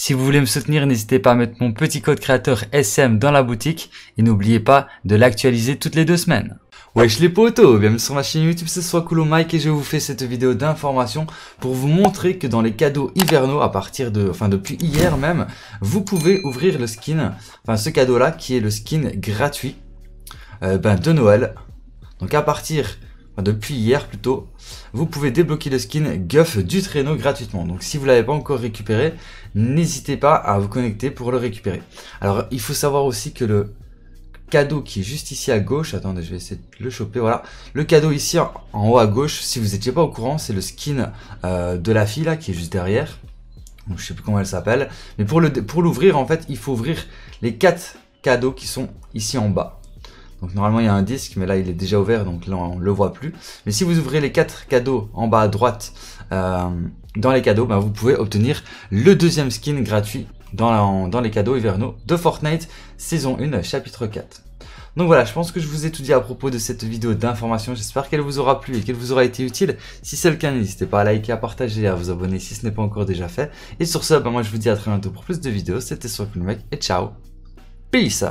Si vous voulez me soutenir, n'hésitez pas à mettre mon petit code créateur SM dans la boutique et n'oubliez pas de l'actualiser toutes les deux semaines. Wesh les potos, bienvenue sur ma chaîne YouTube, ce soit Coolo Mike et je vous fais cette vidéo d'information pour vous montrer que dans les cadeaux hivernaux à partir de, enfin depuis hier même, vous pouvez ouvrir le skin, enfin ce cadeau là qui est le skin gratuit euh, ben, de Noël. Donc à partir depuis hier plutôt, vous pouvez débloquer le skin Guff du traîneau gratuitement. Donc si vous l'avez pas encore récupéré, n'hésitez pas à vous connecter pour le récupérer. Alors il faut savoir aussi que le cadeau qui est juste ici à gauche, attendez je vais essayer de le choper, voilà. Le cadeau ici en, haut à gauche, si vous n'étiez pas au courant, c'est le skin euh, de la fille là qui est juste derrière. Donc, je sais plus comment elle s'appelle. Mais pour l'ouvrir pour en fait, il faut ouvrir les quatre cadeaux qui sont ici en bas. Donc normalement il y a un disque, mais là il est déjà ouvert, donc là on le voit plus. Mais si vous ouvrez les quatre cadeaux en bas à droite euh, dans les cadeaux, ben, vous pouvez obtenir le deuxième skin gratuit dans, dans les cadeaux hivernaux de Fortnite saison 1 chapitre 4. Donc voilà, je pense que je vous ai tout dit à propos de cette vidéo d'information. J'espère qu'elle vous aura plu et qu'elle vous aura été utile. Si c'est le cas, n'hésitez pas à liker, à partager, à vous abonner si ce n'est pas encore déjà fait. Et sur ce, ben, moi je vous dis à très bientôt pour plus de vidéos. C'était mec et ciao. Peace